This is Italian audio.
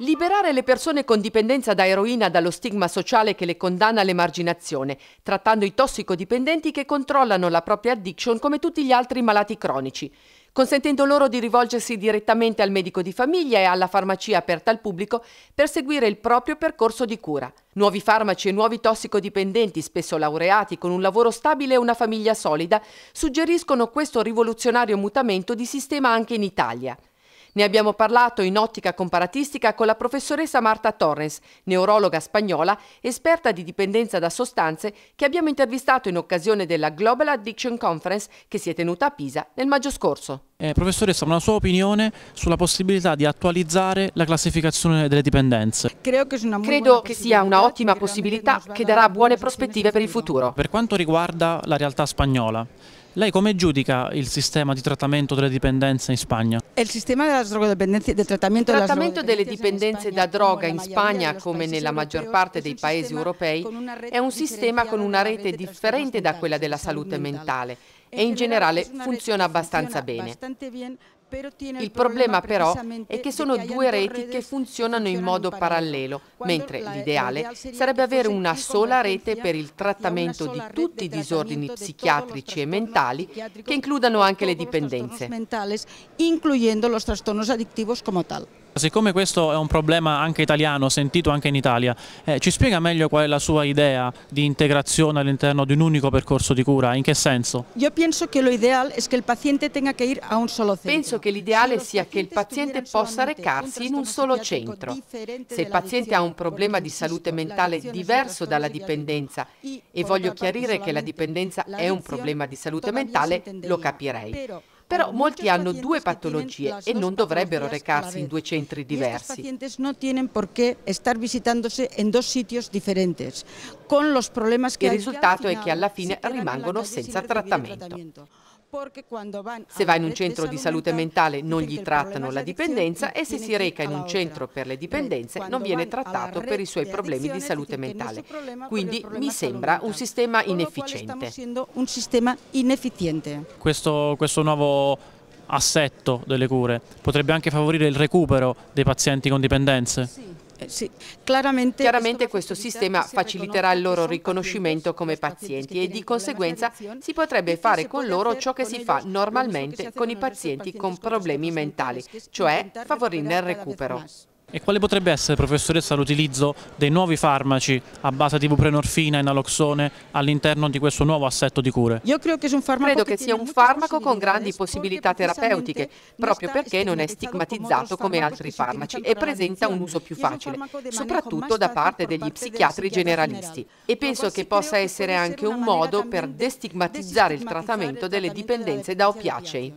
Liberare le persone con dipendenza da eroina dallo stigma sociale che le condanna all'emarginazione, trattando i tossicodipendenti che controllano la propria addiction come tutti gli altri malati cronici, consentendo loro di rivolgersi direttamente al medico di famiglia e alla farmacia aperta al pubblico per seguire il proprio percorso di cura. Nuovi farmaci e nuovi tossicodipendenti, spesso laureati con un lavoro stabile e una famiglia solida, suggeriscono questo rivoluzionario mutamento di sistema anche in Italia. Ne abbiamo parlato in ottica comparatistica con la professoressa Marta Torres, neurologa spagnola, esperta di dipendenza da sostanze, che abbiamo intervistato in occasione della Global Addiction Conference che si è tenuta a Pisa nel maggio scorso. Eh, professoressa, una sua opinione sulla possibilità di attualizzare la classificazione delle dipendenze? Credo che sia un'ottima possibilità che darà buone prospettive per il futuro. Per quanto riguarda la realtà spagnola, lei come giudica il sistema di trattamento delle dipendenze in Spagna? Il sistema del trattamento, il trattamento delle dipendenze da droga in Spagna, come nella maggior parte dei paesi europei, è un sistema con una rete differente da quella della salute mentale e in generale funziona abbastanza bene. Il problema però è che sono due reti che funzionano in modo parallelo, mentre l'ideale sarebbe avere una sola rete per il trattamento di tutti i disordini psichiatrici e mentali che includano anche le dipendenze. Siccome questo è un problema anche italiano, sentito anche in Italia, eh, ci spiega meglio qual è la sua idea di integrazione all'interno di un unico percorso di cura? In che senso? Io penso che l'ideale è che il paziente tenga che ir a un solo centro. Penso che l'ideale sia che il paziente possa recarsi in un solo centro. Se il paziente ha un problema di salute mentale diverso dalla dipendenza e voglio chiarire che la dipendenza è un problema di salute mentale, eh, lo capirei però molti hanno due patologie e non dovrebbero recarsi in due centri diversi. Il risultato è che alla fine rimangono senza trattamento. Se va in un centro di salute mentale non gli trattano la dipendenza e se si reca in un centro per le dipendenze non viene trattato per i suoi problemi di salute mentale. Quindi mi sembra un sistema inefficiente. Questo, questo nuovo assetto delle cure potrebbe anche favorire il recupero dei pazienti con dipendenze? Sì. Eh sì. Claramente, Chiaramente questo sistema faciliterà il loro riconoscimento come pazienti e di conseguenza si potrebbe fare con loro ciò che si fa normalmente con i pazienti con problemi mentali, cioè favorirne il recupero. E quale potrebbe essere, professoressa, l'utilizzo dei nuovi farmaci a base di buprenorfina e naloxone all'interno di questo nuovo assetto di cure? Io credo che sia un farmaco con grandi possibilità terapeutiche, proprio perché non è stigmatizzato come altri farmaci e presenta un uso più facile, soprattutto da parte degli psichiatri generalisti. E penso che possa essere anche un modo per destigmatizzare il trattamento delle dipendenze da opiacei.